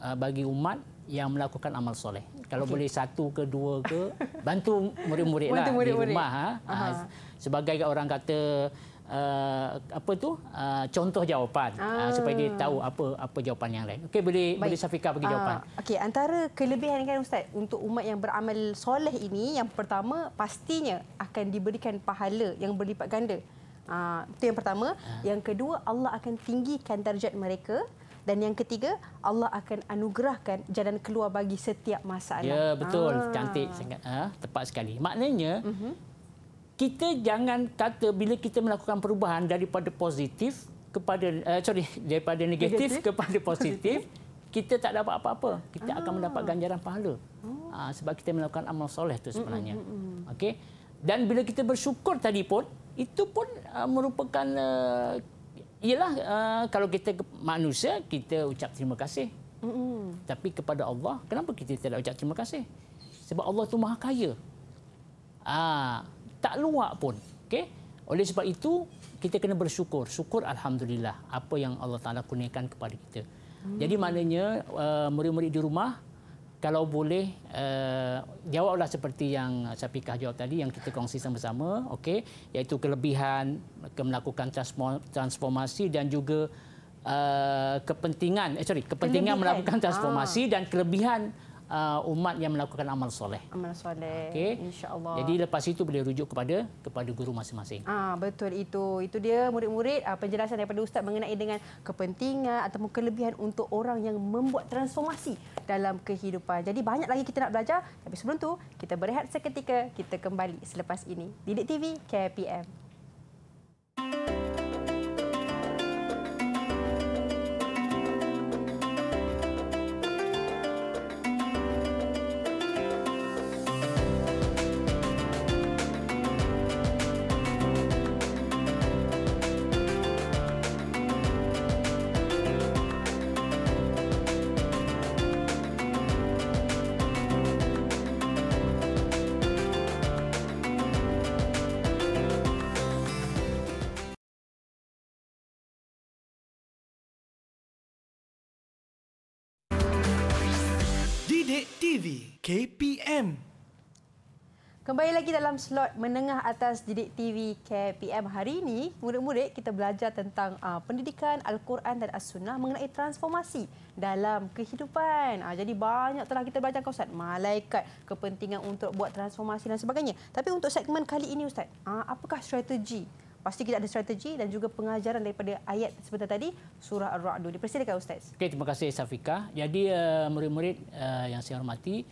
uh, bagi umat yang melakukan amal soleh. Kalau okay. boleh satu ke dua ke *laughs* bantu murid-murid lah di rumah Uh-huh. Sebagai orang kata uh, apa tu uh, contoh jawapan uh, ah. uh, supaya dia tahu apa apa jawapan yang lain. Okey boleh Baik. boleh Safika bagi ah, jawapan. Uh, Okey antara kelebihan kan ustaz untuk umat yang beramal soleh ini yang pertama pastinya akan diberikan pahala yang berlipat ganda. Uh, itu yang pertama, uh. yang kedua Allah akan tinggikan darjat mereka. Dan yang ketiga, Allah akan anugerahkan jalan keluar bagi setiap masalah. Ya, betul. Ah. Cantik sangat. Ha, tepat sekali. Maknanya, uh mhm. -huh kita jangan kata bila kita melakukan perubahan daripada positif kepada uh, sorry daripada negatif, negatif kepada positif kita tak dapat apa-apa kita ah. akan mendapat ganjaran pahala oh. ah. uh, sebab kita melakukan amal soleh tu sebenarnya mm, mm, mm, mm. okey dan bila kita bersyukur tadi pun itu pun uh, merupakan uh, ialah uh, kalau kita manusia kita ucap terima kasih mm, mm. tapi kepada Allah kenapa kita tidak ucap terima kasih sebab Allah tu maha kaya ah tak luak pun. Okey. Oleh sebab itu kita kena bersyukur. Syukur alhamdulillah apa yang Allah Taala kurniakan kepada kita. Hmm. Jadi maknanya uh, murid-murid di rumah kalau boleh uh, jawablah seperti yang Sapikah jawab tadi yang kita kongsi sama-sama, okey, iaitu kelebihan ke melakukan transformasi dan juga uh, kepentingan, eh sorry, kepentingan kelebihan. melakukan transformasi ha. dan kelebihan uh, umat yang melakukan amal soleh. Amal soleh. Okey. Insya-Allah. Jadi lepas itu boleh rujuk kepada kepada guru masing-masing. Ah betul itu. Itu dia murid-murid uh, penjelasan daripada ustaz mengenai dengan kepentingan atau kelebihan untuk orang yang membuat transformasi dalam kehidupan. Jadi banyak lagi kita nak belajar. Tapi sebelum tu kita berehat seketika. Kita kembali selepas ini. Didik TV KPM. KPM. Kembali lagi dalam slot menengah atas Didik TV KPM hari ini, murid-murid kita belajar tentang uh, pendidikan Al-Quran dan As-Sunnah mengenai transformasi dalam kehidupan. Uh, jadi banyak telah kita belajar kau Ustaz, malaikat, kepentingan untuk buat transformasi dan sebagainya. Tapi untuk segmen kali ini Ustaz, uh, apakah strategi? Pasti kita ada strategi dan juga pengajaran daripada ayat sebentar tadi surah Ar-Ra'd. Dipersilakan Ustaz. Okay, terima kasih Safika. Jadi uh, murid-murid uh, yang saya hormati,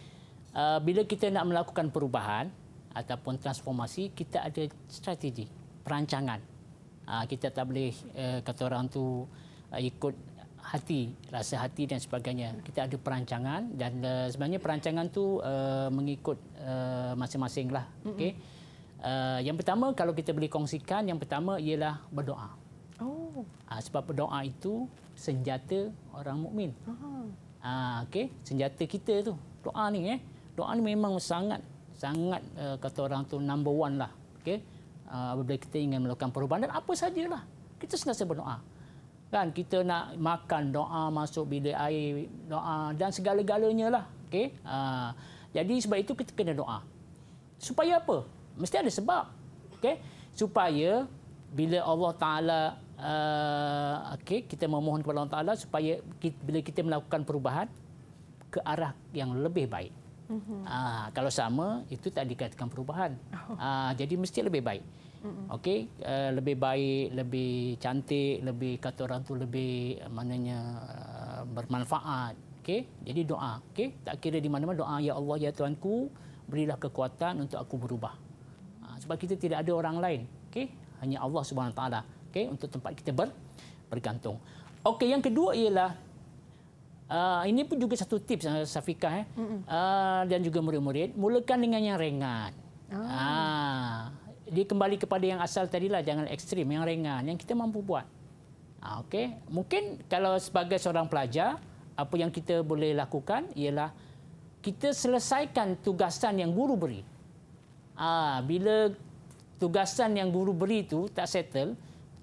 uh, bila kita nak melakukan perubahan ataupun transformasi kita ada strategi perancangan uh, kita tak boleh uh, kata orang tu uh, ikut hati rasa hati dan sebagainya kita ada perancangan dan uh, sebenarnya perancangan tu uh, mengikut uh, masing-masing lah mm-hmm. okay? uh, yang pertama kalau kita boleh kongsikan yang pertama ialah berdoa oh. uh, sebab berdoa itu senjata orang mukmin uh-huh. uh, ah, okay? senjata kita tu doa ni eh? doa ni memang sangat sangat uh, kata orang tu number one lah okey ah, apabila kita ingin melakukan perubahan dan apa sajalah kita sentiasa berdoa kan kita nak makan doa masuk bilik air doa dan segala-galanya lah okey uh, jadi sebab itu kita kena doa supaya apa mesti ada sebab okey supaya bila Allah taala uh, okey kita memohon kepada Allah taala supaya kita, bila kita melakukan perubahan ke arah yang lebih baik Mm -hmm. ha, kalau sama, itu tak dikatakan perubahan. Oh. Ha, jadi mesti lebih baik. Mm -hmm. okay? uh, ah, lebih baik, lebih cantik, lebih kata orang tu lebih mananya uh, bermanfaat. Okay? Jadi doa. Okay? Tak kira di mana-mana doa, Ya Allah, Ya Tuanku, berilah kekuatan untuk aku berubah. Ha, sebab kita tidak ada orang lain. Okay? Hanya Allah Subhanahu Wa Taala, okay? untuk tempat kita ber bergantung. Okey, yang kedua ialah Uh, ini pun juga satu tips uh, ah, Safika eh. uh, dan juga murid-murid. Mulakan dengan yang ringan. Oh. Uh, dia kembali kepada yang asal tadi lah, Jangan ekstrim, yang ringan. Yang kita mampu buat. Uh, okay. Mungkin kalau sebagai seorang pelajar, apa yang kita boleh lakukan ialah kita selesaikan tugasan yang guru beri. Uh, bila tugasan yang guru beri itu tak settle,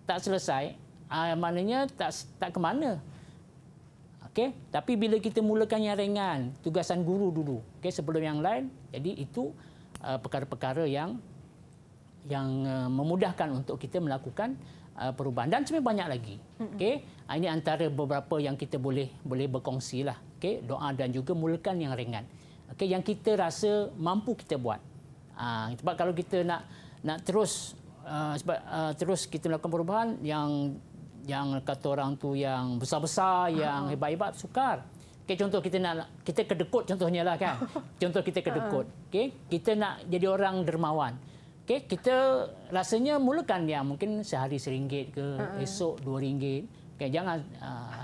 tak selesai, uh, maknanya tak, tak ke mana Okey, tapi bila kita mulakan yang ringan, tugasan guru dulu. Okey, sebelum yang lain. Jadi itu uh, perkara-perkara uh, yang yang uh, memudahkan untuk kita melakukan uh, perubahan dan sebenarnya banyak lagi. Okey, ah, ini antara beberapa yang kita boleh boleh berkongsilah. Okey, doa dan juga mulakan yang ringan. Okey, yang kita rasa mampu kita buat. Ah, uh, sebab kalau kita nak nak terus uh, sebab uh, terus kita melakukan perubahan yang yang kata orang tu yang besar-besar, ah. yang hebat-hebat sukar. Okay, contoh kita nak kita kedekut contohnya lah kan. *laughs* Contoh kita kedekut. Ah. Okay, kita nak jadi orang dermawan. Okay, kita rasanya mulakan ya mungkin sehari seringgit ke ah, esok dua ringgit. Okay, jangan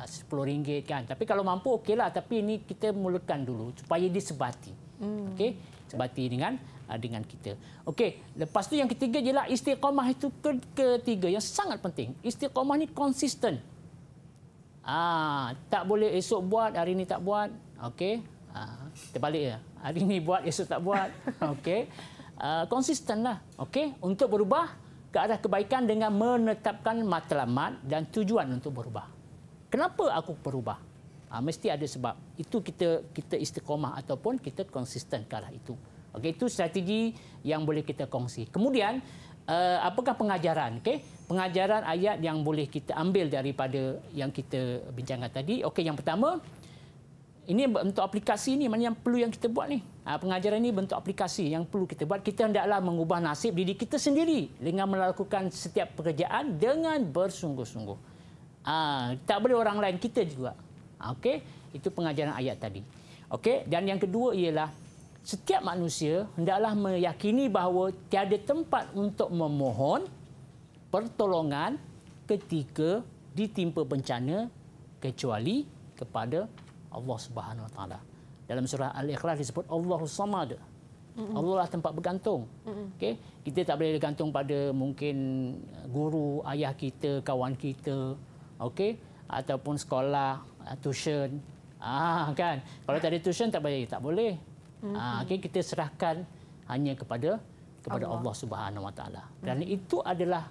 sepuluh ringgit kan. Tapi kalau mampu okeylah. Tapi ini kita mulakan dulu supaya disebati. Hmm. Okay, sebati dengan Uh, dengan kita. Okey, lepas tu yang ketiga ialah istiqamah itu ketiga yang sangat penting. Istiqamah ni konsisten. Ah, tak boleh esok buat, hari ini tak buat. Okey. Ah, terbalik ya. Hari ini buat, esok tak buat. *laughs* Okey. Ah, konsistenlah. Okey, untuk berubah ke arah kebaikan dengan menetapkan matlamat dan tujuan untuk berubah. Kenapa aku berubah? Ha, mesti ada sebab. Itu kita kita istiqomah ataupun kita konsisten ke arah itu. Okey, itu strategi yang boleh kita kongsi. Kemudian, uh, apakah pengajaran? Okey, pengajaran ayat yang boleh kita ambil daripada yang kita bincangkan tadi. Okey, yang pertama, ini bentuk aplikasi ini. mana yang perlu yang kita buat ni? Uh, pengajaran ini bentuk aplikasi yang perlu kita buat. Kita hendaklah mengubah nasib diri kita sendiri dengan melakukan setiap pekerjaan dengan bersungguh-sungguh. Uh, tak boleh orang lain, kita juga. Okey, itu pengajaran ayat tadi. Okey, dan yang kedua ialah setiap manusia hendaklah meyakini bahawa tiada tempat untuk memohon pertolongan ketika ditimpa bencana kecuali kepada Allah Subhanahu Wataala. Dalam surah Al-Ikhlas disebut Allahus Samad. Allah lah tempat bergantung. Okay? Kita tak boleh bergantung pada mungkin uh, guru, ayah kita, kawan kita, okay? ataupun sekolah, uh, tuition. Ah, kan? Kalau tak ada tuition, tak boleh. Tak boleh. Mm -hmm. Ah, okay, kita serahkan hanya kepada kepada Allah, Allah Subhanahu Wa Taala. Dan mm -hmm. itu adalah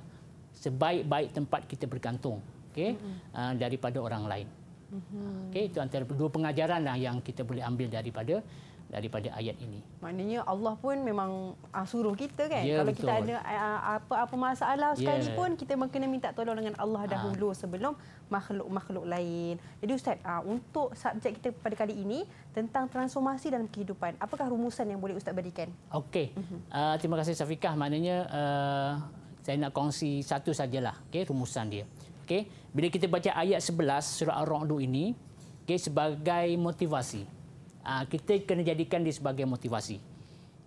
sebaik-baik tempat kita bergantung, okay, mm -hmm. uh, ah, daripada orang lain. Mm -hmm. Ah, okay, itu antara dua pengajaran lah yang kita boleh ambil daripada daripada ayat ini. Maknanya Allah pun memang ah, suruh kita kan. Ya, Kalau betul. Ah, ah, ya. kita ada apa-apa masalah sekalipun ya. kita kena minta tolong dengan Allah dahulu ha. sebelum makhluk-makhluk lain. Jadi ustaz, untuk subjek kita pada kali ini tentang transformasi dalam kehidupan, apakah rumusan yang boleh ustaz berikan? Okey. Uh-huh. Uh, terima kasih Safiqah. Maknanya uh, saya nak kongsi satu sajalah, okay, rumusan dia. Okay, Bila kita baca ayat 11 surah Ar-Ra'd ini, okay, sebagai motivasi uh, kita kena jadikan dia sebagai motivasi.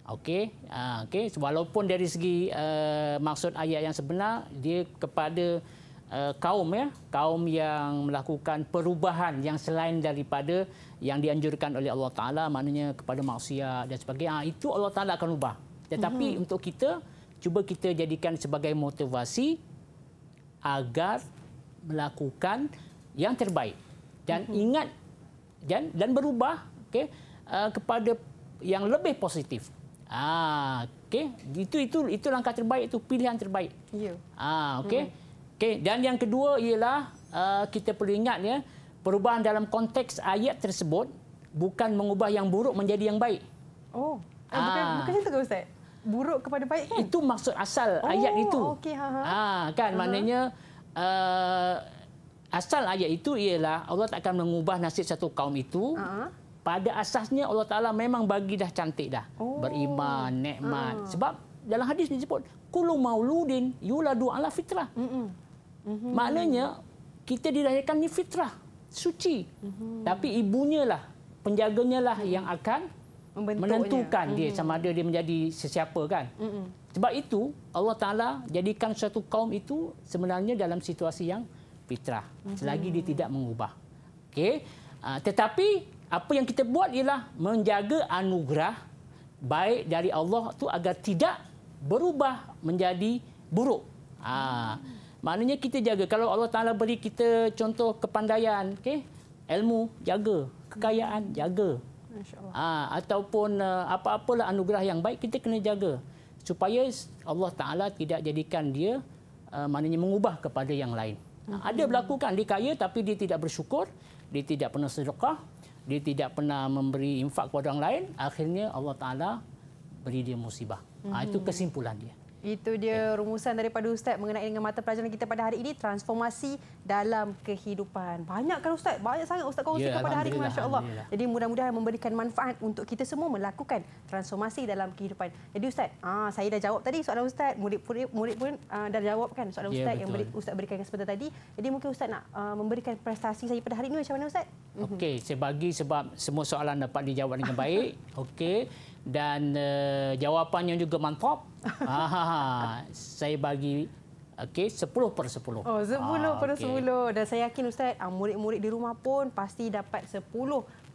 Okey, uh, okey. So, walaupun dari segi uh, maksud ayat yang sebenar dia kepada uh, kaum ya, kaum yang melakukan perubahan yang selain daripada yang dianjurkan oleh Allah Taala, maknanya kepada maksiat dan sebagainya, uh, itu Allah Taala akan ubah. Tetapi mm-hmm. untuk kita cuba kita jadikan sebagai motivasi agar melakukan yang terbaik dan mm-hmm. ingat dan dan berubah okey uh, kepada yang lebih positif ah okay. itu itu itu langkah terbaik itu pilihan terbaik yeah. ah okay. mm. okey dan yang kedua ialah uh, kita perlu ingat ya perubahan dalam konteks ayat tersebut bukan mengubah yang buruk menjadi yang baik oh ah, ah. bukan bukan itu ke ustaz buruk kepada baik kan itu maksud asal oh, ayat itu okey ha, ha. ah kan uh-huh. maknanya uh, asal ayat itu ialah Allah tak akan mengubah nasib satu kaum itu uh-huh pada asasnya Allah Taala memang bagi dah cantik dah. Oh. Beriman, nikmat. Hmm. Sebab dalam hadis disebut kullu mauludin yuladu ala fitrah. Hmm. Hmm. Maknanya kita dilahirkan ni fitrah, suci. Hmm. Tapi ibunya lah, penjaganya lah hmm. yang akan menentukan dia hmm. sama ada dia menjadi sesiapa kan. Hmm. Sebab itu Allah Taala jadikan satu kaum itu sebenarnya dalam situasi yang fitrah. Hmm. Selagi dia tidak mengubah. Okey. Uh, tetapi apa yang kita buat ialah menjaga anugerah baik dari Allah tu agar tidak berubah menjadi buruk. Ha. Maknanya kita jaga. Kalau Allah Ta'ala beri kita contoh kepandaian, okay? ilmu, jaga. Kekayaan, jaga. Ha. Ataupun uh, apa-apalah anugerah yang baik, kita kena jaga. Supaya Allah Ta'ala tidak jadikan dia uh, maknanya mengubah kepada yang lain. Ha, ada hmm. berlaku kan, dia kaya tapi dia tidak bersyukur, dia tidak pernah sedekah, dia tidak pernah memberi infak kepada orang lain akhirnya Allah Taala beri dia musibah mm-hmm. ha, itu hmm. kesimpulan dia itu dia rumusan daripada Ustaz mengenai dengan mata pelajaran kita pada hari ini, transformasi dalam kehidupan. Banyak kan Ustaz? Banyak sangat Ustaz kongsi ya, pada hari ini, Masya Allah. Jadi mudah-mudahan memberikan manfaat untuk kita semua melakukan transformasi dalam kehidupan. Jadi Ustaz, ah, saya dah jawab tadi soalan Ustaz, murid, murid pun ah, dah jawab kan soalan ya, Ustaz betul. yang beri, Ustaz berikan sebentar tadi. Jadi mungkin Ustaz nak ah, memberikan prestasi saya pada hari ini macam mana Ustaz? Okey, saya bagi sebab semua soalan dapat dijawab dengan baik. *laughs* Okey dan uh, eh, yang juga mantap. *laughs* saya bagi okay 10 per 10. Oh 10 ah, per okay. 10 dan saya yakin ustaz uh, murid-murid di rumah pun pasti dapat 10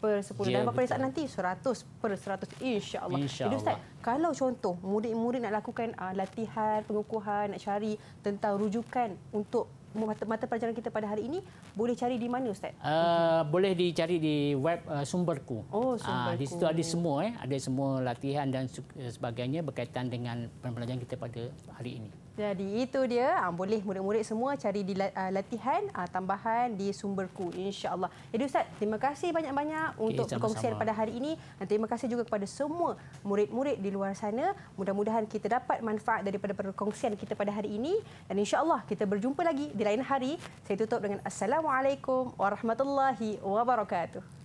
per 10 yeah, dan ya, berapa saat nanti 100 per 100 insyaallah. Insya Jadi ustaz, kalau contoh murid-murid nak lakukan uh, latihan pengukuhan nak cari tentang rujukan untuk mata, mata pelajaran kita pada hari ini boleh cari di mana ustaz? Uh, boleh dicari di web uh, sumberku. Oh ah, sumberku. Uh, di situ ada semua eh ada semua latihan dan eh, sebagainya berkaitan dengan pelajaran kita pada hari ini. Jadi itu dia. Ah, boleh murid-murid semua cari di ah, latihan ah, tambahan di sumberku. InsyaAllah. Jadi Ustaz, terima kasih banyak-banyak untuk okay, perkongsian pada hari ini. Dan terima kasih juga kepada semua murid-murid di luar sana. Mudah-mudahan kita dapat manfaat daripada perkongsian kita pada hari ini. Dan insyaAllah kita berjumpa lagi di lain hari. Saya tutup dengan Assalamualaikum Warahmatullahi Wabarakatuh.